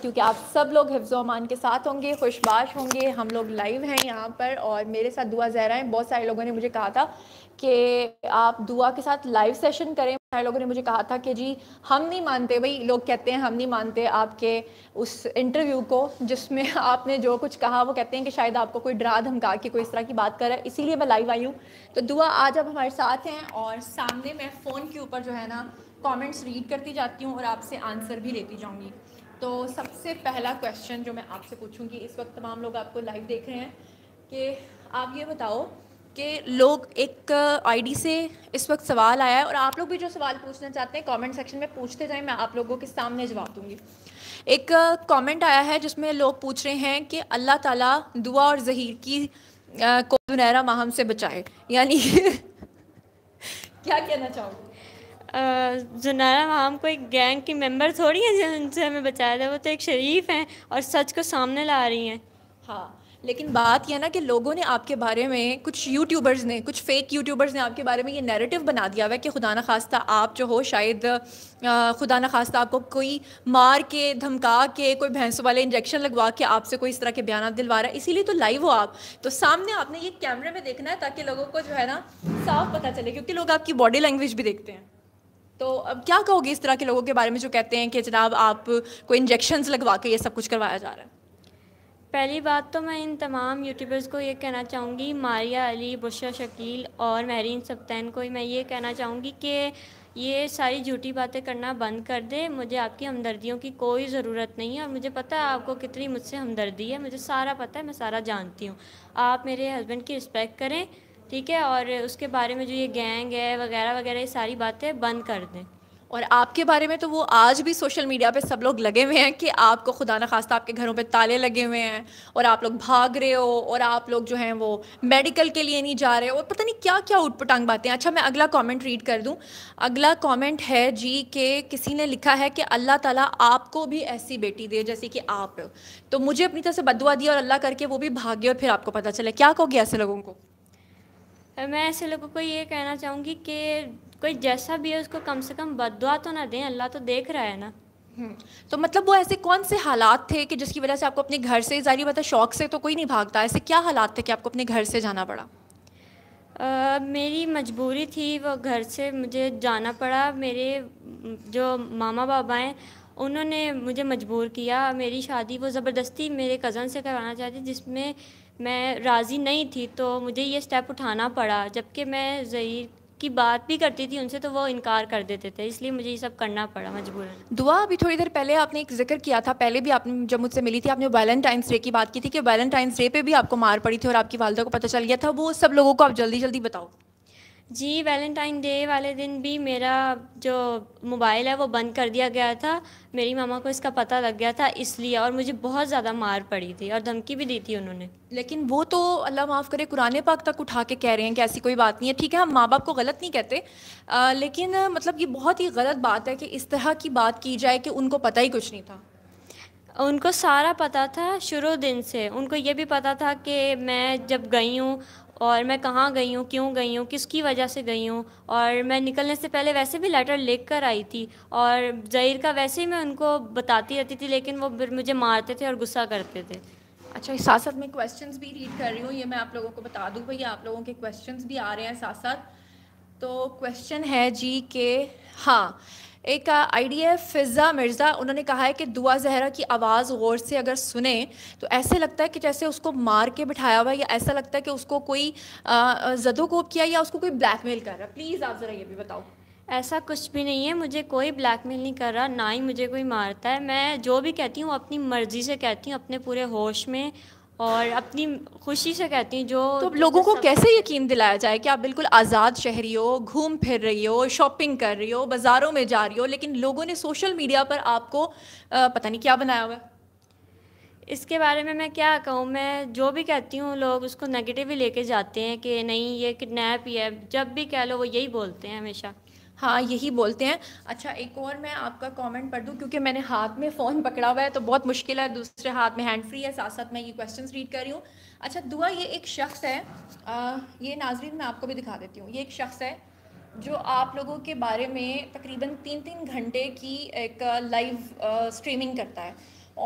क्योंकि आप सब लोग अमान के साथ होंगे खुशबाश होंगे हम लोग लाइव हैं यहाँ पर और मेरे साथ दुआ जहरा हैं बहुत सारे लोगों ने मुझे कहा था कि आप दुआ के साथ लाइव सेशन करें सारे लोगों ने मुझे कहा था कि जी हम नहीं मानते भाई लोग कहते हैं हम नहीं मानते आपके उस इंटरव्यू को जिसमें आपने जो कुछ कहा वो कहते हैं कि शायद आपको कोई डरा धमका के कोई इस तरह की बात कर रहा है इसीलिए मैं लाइव आई हूँ तो दुआ आज आप हमारे साथ हैं और सामने मैं फ़ोन के ऊपर जो है ना कमेंट्स रीड करती जाती हूँ और आपसे आंसर भी लेती जाऊँगी तो सबसे पहला क्वेश्चन जो मैं आपसे पूछूंगी इस वक्त तमाम लोग आपको लाइव देख रहे हैं कि आप ये बताओ कि लोग एक आईडी uh, से इस वक्त सवाल आया है और आप लोग भी जो सवाल पूछना चाहते हैं कमेंट सेक्शन में पूछते जाएं मैं आप लोगों के सामने जवाब दूंगी एक कमेंट uh, आया है जिसमें लोग पूछ रहे हैं कि अल्लाह ताला दुआ और जहीर की uh, को दुनहरा माहम से बचाए यानी क्या कहना चाहूँगी जनारा वहाँ को एक गैंग की मेंबर थोड़ी है जिनसे हमें बचाया जाए वो तो एक शरीफ हैं और सच को सामने ला रही हैं हाँ लेकिन बात यह ना कि लोगों ने आपके बारे में कुछ यूट्यूबर्स ने कुछ फेक यूट्यूबर्स ने आपके बारे में ये नैरेटिव बना दिया हुआ है कि खुदा ना खास्ता आप जो हो शायद खुदा ना खास्ता आपको कोई मार के धमका के कोई भैंसों वाले इंजेक्शन लगवा के आपसे कोई इस तरह के बयान दिलवा रहा है इसीलिए तो लाइव हो आप तो सामने आपने ये कैमरे में देखना है ताकि लोगों को जो है ना साफ पता चले क्योंकि लोग आपकी बॉडी लैंग्वेज भी देखते हैं तो अब क्या कहोगे इस तरह के लोगों के बारे में जो कहते हैं कि जनाब आप को इंजेक्शन लगवा के ये सब कुछ करवाया जा रहा है पहली बात तो मैं इन तमाम यूट्यूबर्स को ये कहना चाहूँगी मारिया अली बुशा शकील और महरीन सप्तैन को मैं ये कहना चाहूँगी कि ये सारी झूठी बातें करना बंद कर दे मुझे आपकी हमदर्दियों की कोई ज़रूरत नहीं है और मुझे पता है आपको कितनी मुझसे हमदर्दी है मुझे सारा पता है मैं सारा जानती हूँ आप मेरे हस्बैंड की रिस्पेक्ट करें ठीक है और उसके बारे में जो ये गैंग है वगैरह वगैरह ये सारी बातें बंद कर दें और आपके बारे में तो वो आज भी सोशल मीडिया पे सब लोग लगे हुए हैं कि आपको खुदा न खास्ता आपके घरों पे ताले लगे हुए हैं और आप लोग भाग रहे हो और आप लोग जो हैं वो मेडिकल के लिए नहीं जा रहे हो और पता नहीं क्या क्या उटपटांग बातें अच्छा मैं अगला कमेंट रीड कर दूं अगला कमेंट है जी के किसी ने लिखा है कि अल्लाह तला आपको भी ऐसी बेटी दे जैसे कि आप तो मुझे अपनी तरफ से बदुआ दिया और अल्लाह करके वो भी भाग्य और फिर आपको पता चले क्या कहोगे ऐसे लोगों को मैं ऐसे लोगों को ये कहना चाहूँगी कि कोई जैसा भी है उसको कम से कम बदवा तो ना दें अल्लाह तो देख रहा है ना हम्म, तो मतलब वो ऐसे कौन से हालात थे कि जिसकी वजह से आपको अपने घर से जारी मतलब शौक से तो कोई नहीं भागता ऐसे क्या हालात थे कि आपको अपने घर से जाना पड़ा आ, मेरी मजबूरी थी वो घर से मुझे जाना पड़ा मेरे जो मामा बाबा हैं उन्होंने मुझे मजबूर किया मेरी शादी वो ज़बरदस्ती मेरे कज़न से करवाना चाहती जिसमें मैं राज़ी नहीं थी तो मुझे ये स्टेप उठाना पड़ा जबकि मैं ज़हीर की बात भी करती थी उनसे तो वो इनकार कर देते थे इसलिए मुझे ये सब करना पड़ा मजबूर दुआ अभी थोड़ी देर पहले आपने एक जिक्र किया था पहले भी आपने जब मुझसे मिली थी आपने वैलेंटाइंस डे की बात की थी कि वैलेंटाइंस डे पे भी आपको मार पड़ी थी और आपकी वालदा को पता चल गया था वो सब लोगों को आप जल्दी जल्दी बताओ जी वैलेंटाइन डे वाले दिन भी मेरा जो मोबाइल है वो बंद कर दिया गया था मेरी मामा को इसका पता लग गया था इसलिए और मुझे बहुत ज़्यादा मार पड़ी थी और धमकी भी दी थी उन्होंने लेकिन वो तो अल्लाह माफ़ करे कुरान पाक तक उठा के कह रहे हैं कि ऐसी कोई बात नहीं है ठीक है हम माँ बाप को गलत नहीं कहते आ, लेकिन मतलब ये बहुत ही गलत बात है कि इस तरह की बात की जाए कि उनको पता ही कुछ नहीं था उनको सारा पता था शुरू दिन से उनको ये भी पता था कि मैं जब गई हूँ और मैं कहाँ गई हूँ क्यों गई हूँ किसकी वजह से गई हूँ और मैं निकलने से पहले वैसे भी लेटर लिख कर आई थी और ज़हीर का वैसे ही मैं उनको बताती रहती थी लेकिन वो मुझे मारते थे और गुस्सा करते थे अच्छा साथ साथ मैं क्वेश्चंस भी रीड कर रही हूँ ये मैं आप लोगों को बता दूँ भैया आप लोगों के क्वेश्चंस भी आ रहे हैं साथ साथ तो क्वेश्चन है जी के हाँ एक आइडिया है फिज़ा मिर्ज़ा उन्होंने कहा है कि दुआ जहरा की आवाज़ गौर से अगर सुने तो ऐसे लगता है कि जैसे उसको मार के बिठाया हुआ है या ऐसा लगता है कि उसको कोई जदोकोब किया या उसको कोई ब्लैकमेल कर रहा है प्लीज़ आप ज़रा ये भी बताओ ऐसा कुछ भी नहीं है मुझे कोई ब्लैकमेल नहीं कर रहा ना ही मुझे कोई मारता है मैं जो भी कहती हूँ अपनी मर्ज़ी से कहती हूँ अपने पूरे होश में और अपनी खुशी से कहती हूँ जो तो लोगों को कैसे यकीन दिलाया जाए कि आप बिल्कुल आज़ाद शहरी हो घूम फिर रही हो शॉपिंग कर रही हो बाज़ारों में जा रही हो लेकिन लोगों ने सोशल मीडिया पर आपको पता नहीं क्या बनाया हुआ इसके बारे में मैं क्या कहूँ मैं जो भी कहती हूँ लोग उसको नेगेटिव ही लेके जाते हैं कि नहीं ये किडनैप ही है जब भी कह लो वो यही बोलते हैं हमेशा हाँ यही बोलते हैं अच्छा एक और मैं आपका कमेंट पढ़ दूँ क्योंकि मैंने हाथ में फ़ोन पकड़ा हुआ है तो बहुत मुश्किल है दूसरे हाथ में हैंड फ्री है साथ साथ मैं ये क्वेश्चन रीड कर रही हूँ अच्छा दुआ ये एक शख्स है आ, ये नाजरीन मैं आपको भी दिखा देती हूँ ये एक शख्स है जो आप लोगों के बारे में तकरीबन तीन तीन घंटे की एक लाइव स्ट्रीमिंग करता है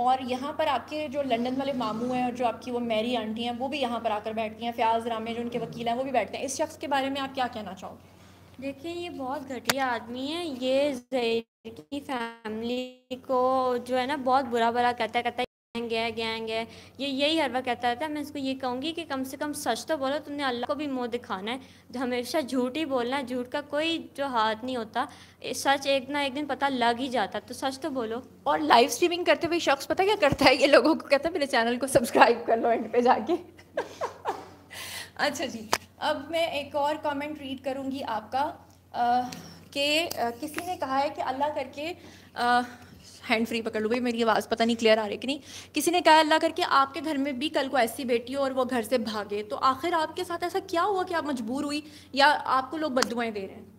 और यहाँ पर आपके जो लंदन वाले मामू हैं और जो आपकी वो मैरी आंटी हैं वो भी यहाँ पर आकर बैठती हैं फयाज रामे जो उनके वकील हैं वो भी बैठते हैं इस शख्स के बारे में आप क्या कहना चाहोगे देखिए ये बहुत घटिया आदमी है ये जहीर की फैमिली को जो है ना बहुत बुरा बुरा कहता कहता है गैंग है गैंग है ये यही हर वक्त कहता रहता है मैं इसको ये कहूँगी कि कम से कम सच तो बोलो तुमने अल्लाह को भी मुंह दिखाना है हमेशा झूठ ही बोलना है झूठ का कोई जो हाथ नहीं होता सच एक ना एक दिन पता लग ही जाता तो सच तो बोलो और लाइव स्ट्रीमिंग करते हुए शख्स पता क्या करता है ये लोगों को कहता है मेरे चैनल को सब्सक्राइब कर लो एंड पे जाके अच्छा जी अब मैं एक और कमेंट रीड करूँगी आपका कि किसी ने कहा है कि अल्लाह करके आ, हैंड फ्री पकड़ लो भाई मेरी आवाज़ पता नहीं क्लियर आ रही कि नहीं किसी ने कहा अल्लाह करके आपके घर में भी कल को ऐसी बेटी हो और वो घर से भागे तो आखिर आपके साथ ऐसा क्या हुआ कि आप मजबूर हुई या आपको लोग बदुआएँ दे रहे हैं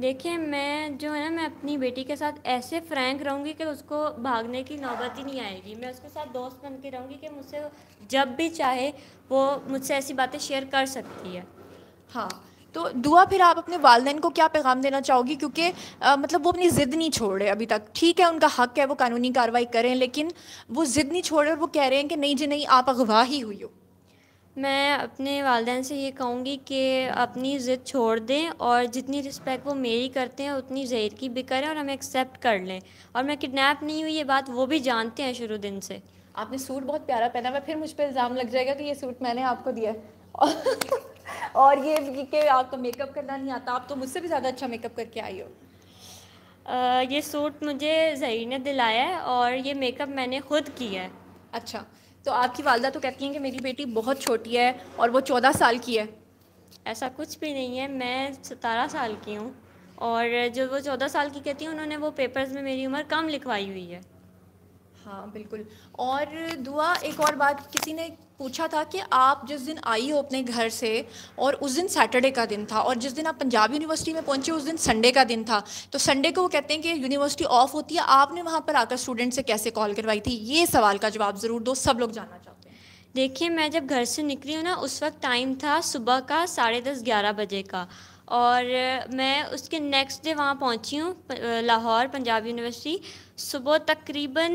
देखिए मैं जो है ना मैं अपनी बेटी के साथ ऐसे फ्रैंक रहूँगी कि उसको भागने की नौबत ही नहीं आएगी मैं उसके साथ दोस्त बन के रहूँगी कि मुझसे जब भी चाहे वो मुझसे ऐसी बातें शेयर कर सकती है हाँ तो दुआ फिर आप अपने वालदेन को क्या पैगाम देना चाहोगी क्योंकि मतलब वो अपनी ज़िद नहीं छोड़ रहे अभी तक ठीक है उनका हक है वो कानूनी कार्रवाई करें लेकिन वो ज़िद नहीं छोड़ रहे और वो कह रहे हैं कि नहीं जी नहीं आप अगवा ही हुई हो मैं अपने वालदेन से ये कहूँगी कि अपनी ज़िद छोड़ दें और जितनी रिस्पेक्ट वो मेरी करते हैं उतनी ज़हर की भी करें और हमें एक्सेप्ट कर लें और मैं किडनैप नहीं हुई ये बात वो भी जानते हैं शुरू दिन से आपने सूट बहुत प्यारा पहना है फिर मुझ पर इल्ज़ाम लग जाएगा कि ये सूट मैंने आपको दिया और ये कि आपको तो मेकअप करना नहीं आता आप तो मुझसे भी ज़्यादा अच्छा मेकअप करके आई हो आ, ये सूट मुझे जहरी ने दिलाया है और ये मेकअप मैंने खुद किया है अच्छा तो आपकी वालदा तो कहती हैं कि मेरी बेटी बहुत छोटी है और वो चौदह साल की है ऐसा कुछ भी नहीं है मैं सतारह साल की हूँ और जो वो चौदह साल की कहती हैं उन्होंने वो पेपर्स में मेरी उम्र कम लिखवाई हुई है हाँ बिल्कुल और दुआ एक और बात किसी ने पूछा था कि आप जिस दिन आई हो अपने घर से और उस दिन सैटरडे का दिन था और जिस दिन आप पंजाब यूनिवर्सिटी में पहुंचे उस दिन संडे का दिन था तो संडे को वो कहते हैं कि यूनिवर्सिटी ऑफ होती है आपने वहाँ पर आकर स्टूडेंट से कैसे कॉल करवाई थी ये सवाल का जवाब ज़रूर दो सब लोग जानना चाहते हैं देखिए मैं जब घर से निकली हूँ ना उस वक्त टाइम था सुबह का साढ़े दस ग्यारह बजे का और मैं उसके नेक्स्ट डे वहाँ पहुँची हूँ लाहौर पंजाब यूनिवर्सिटी सुबह तकरीबन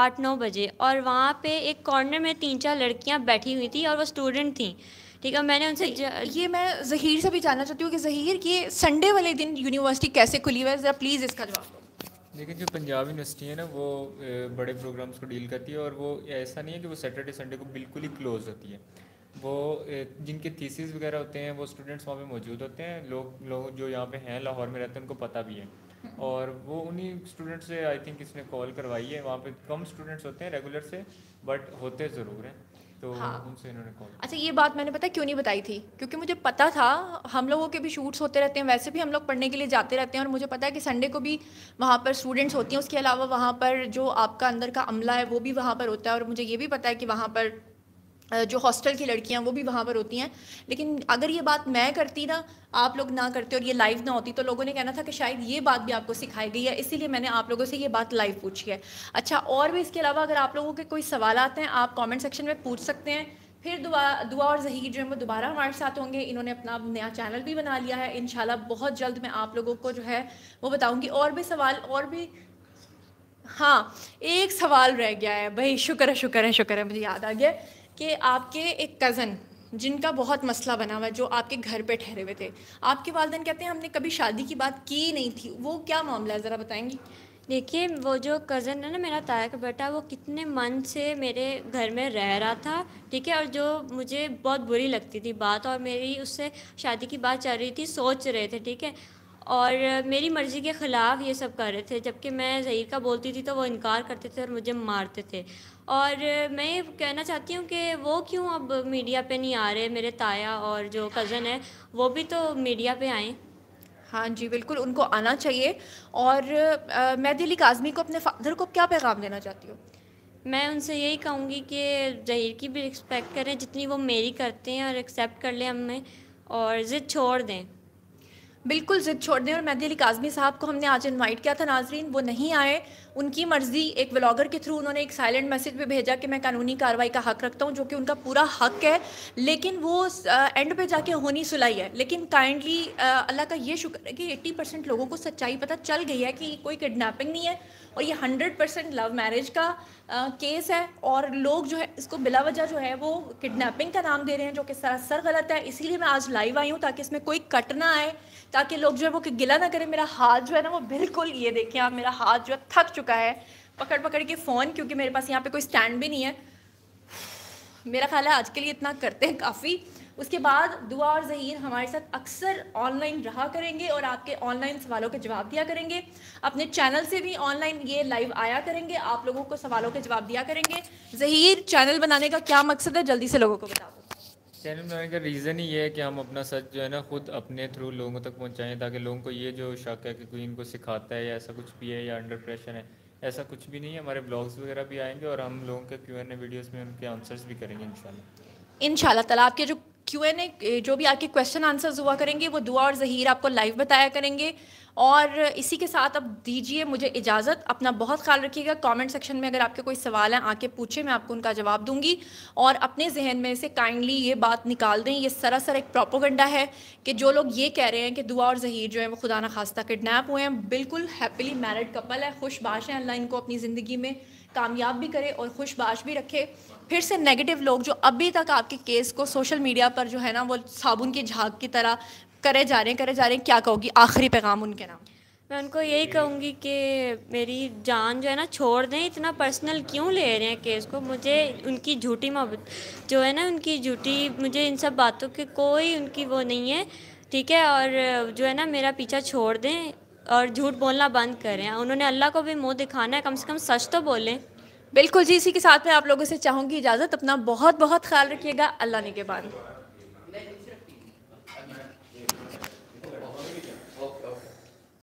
आठ नौ बजे और वहाँ पे एक कॉर्नर में तीन चार लड़कियाँ बैठी हुई थी और वो स्टूडेंट थी ठीक है मैंने उनसे ये मैं जहीर से भी जानना चाहती हूँ कि जहीर ये संडे वाले दिन यूनिवर्सिटी कैसे खुली हुई है ज़रा प्लीज़ इसका जवाब देखिए जो पंजाब यूनिवर्सिटी है ना वो बड़े प्रोग्राम्स को डील करती है और वो ऐसा नहीं है कि वो सैटरडे संडे को बिल्कुल ही क्लोज होती है वो जिनके थीसिस वगैरह होते हैं वो स्टूडेंट्स वहाँ पे मौजूद होते हैं लोग लोग जो यहाँ पे हैं लाहौर में रहते हैं उनको पता भी है हम्म। और वो उन्हीं स्टूडेंट्स से आई थिंक इसने कॉल करवाई है वहाँ पे कम स्टूडेंट्स होते हैं रेगुलर से बट होते ज़रूर हैं तो हाँ। उनसे इन्होंने कॉल अच्छा ये बात मैंने पता क्यों नहीं बताई थी क्योंकि मुझे पता था हम लोगों के भी शूट्स होते रहते हैं वैसे भी हम लोग पढ़ने के लिए जाते रहते हैं और मुझे पता है कि संडे को भी वहाँ पर स्टूडेंट्स होती हैं उसके अलावा वहाँ पर जो आपका अंदर का अमला है वो भी वहाँ पर होता है और मुझे ये भी पता है कि वहाँ पर जो हॉस्टल की लड़कियां वो भी वहाँ पर होती हैं लेकिन अगर ये बात मैं करती ना आप लोग ना करते और ये लाइव ना होती तो लोगों ने कहना था कि शायद ये बात भी आपको सिखाई गई है इसीलिए मैंने आप लोगों से ये बात लाइव पूछी है अच्छा और भी इसके अलावा अगर आप लोगों के कोई सवाल आते हैं आप कॉमेंट सेक्शन में पूछ सकते हैं फिर दुआ दुआ और जहीर जो है वो दोबारा हमारे साथ होंगे इन्होंने अपना नया चैनल भी बना लिया है इन बहुत जल्द मैं आप लोगों को जो है वो बताऊँगी और भी सवाल और भी हाँ एक सवाल रह गया है भाई शुक्र है शुक्र है शुक्र है मुझे याद आ गया कि आपके एक कज़न जिनका बहुत मसला बना हुआ है जो आपके घर पे ठहरे हुए थे आपके वालदेन कहते हैं हमने कभी शादी की बात की नहीं थी वो क्या मामला है ज़रा बताएंगी देखिए वो जो कज़न है ना मेरा ताया का बेटा वो कितने मन से मेरे घर में रह रहा था ठीक है और जो मुझे बहुत बुरी लगती थी बात और मेरी उससे शादी की बात चल रही थी सोच रहे थे ठीक है और मेरी मर्ज़ी के ख़िलाफ़ ये सब कर रहे थे जबकि मैं ज़हीर का बोलती थी तो वो इनकार करते थे और मुझे मारते थे और मैं ये कहना चाहती हूँ कि वो क्यों अब मीडिया पे नहीं आ रहे मेरे ताया और जो कज़न है वो भी तो मीडिया पे आए हाँ जी बिल्कुल उनको आना चाहिए और आ, मैं दिली काजमी को अपने फादर को क्या पैगाम देना चाहती हूँ मैं उनसे यही कहूँगी कि जहीर की भी रिस्पेक्ट करें जितनी वो मेरी करते हैं और एक्सेप्ट कर लें हमें और ज़िद छोड़ दें बिल्कुल ज़िद छोड़ दें और मेहदी अली काजमी साहब को हमने आज इनवाइट किया था नाजरीन वो नहीं आए उनकी मर्ज़ी एक व्लागर के थ्रू उन्होंने एक साइलेंट मैसेज भी भेजा कि मैं कानूनी कार्रवाई का हक रखता हूँ जो कि उनका पूरा हक है लेकिन वो एंड पे जाके होनी सुलाई है लेकिन काइंडली अल्लाह का ये शुक्र है कि एट्टी परसेंट लोगों को सच्चाई पता चल गई है कि कोई किडनेपिंग नहीं है और ये हंड्रेड परसेंट लव मैरिज का आ, केस है और लोग जो है इसको बिलावजह जो है वो किडनैपिंग का नाम दे रहे हैं जो कि सरासर गलत है इसीलिए मैं आज लाइव आई हूँ ताकि इसमें कोई कट ना आए ताकि लोग जो है वो गिला ना करें मेरा हाथ जो है ना वो बिल्कुल ये देखें आप मेरा हाथ जो है थक चुका है पकड़ पकड़ के फ़ोन क्योंकि मेरे पास यहाँ पर कोई स्टैंड भी नहीं है मेरा ख्याल है आज के लिए इतना करते हैं काफ़ी उसके बाद दुआ और जहीर हमारे साथ अक्सर ऑनलाइन रहा करेंगे और आपके ऑनलाइन सवालों के जवाब दिया करेंगे अपने चैनल से भी ऑनलाइन ये लाइव आया करेंगे आप लोगों को सवालों के जवाब दिया करेंगे जहीर चैनल बनाने का क्या मकसद है जल्दी से लोगों को बता चैनल बनाने का रीज़न ही ये है कि हम अपना सच जो है ना खुद अपने थ्रू लोगों तक पहुँचाएँ ताकि लोगों को ये जो शक है कि कोई इनको सिखाता है या ऐसा कुछ भी है या अंडर प्रेशर है ऐसा कुछ भी नहीं है हमारे ब्लॉग्स वगैरह भी आएंगे और हम लोगों के क्यू एन ए वीडियोज़ में उनके आंसर्स भी करेंगे इन शाला इन शाला तला आपके जो क्यू एन ए जो भी आके क्वेश्चन आंसर्स हुआ करेंगे वो दुआ और जहीर आपको लाइव बताया करेंगे और इसी के साथ अब दीजिए मुझे इजाज़त अपना बहुत ख्याल रखिएगा कमेंट सेक्शन में अगर आपके कोई सवाल हैं आके पूछे मैं आपको उनका जवाब दूंगी और अपने जहन में से काइंडली ये बात निकाल दें ये सरासर एक प्रोपोगंडा है कि जो लोग ये कह रहे हैं कि दुआ और जहीर जो है वो खुदा न खास्ता किडनैप हुए हैं बिल्कुल हैप्पीली मैरिड कपल है खुशबाश हैं अल्लाह इनको अपनी ज़िंदगी में कामयाब भी करे और खुशबाश भी रखे फिर से नेगेटिव लोग जो अभी तक आपके केस को सोशल मीडिया पर जो है ना वो साबुन की झाग की तरह करे जा रहे हैं करे जा रहे हैं क्या कहोगी आखिरी पैगाम उनके नाम मैं उनको यही कहूँगी कि मेरी जान जो है ना छोड़ दें इतना पर्सनल क्यों ले रहे हैं केस को मुझे उनकी झूठी मोहब्बत जो है ना उनकी झूठी मुझे इन सब बातों के कोई उनकी वो नहीं है ठीक है और जो है ना मेरा पीछा छोड़ दें और झूठ बोलना बंद करें उन्होंने अल्लाह को भी मुँह दिखाना है कम से कम सच तो बोलें बिल्कुल जी इसी के साथ मैं आप लोगों से चाहूँगी इजाज़त अपना बहुत बहुत ख्याल रखिएगा अल्लाह ने के बाद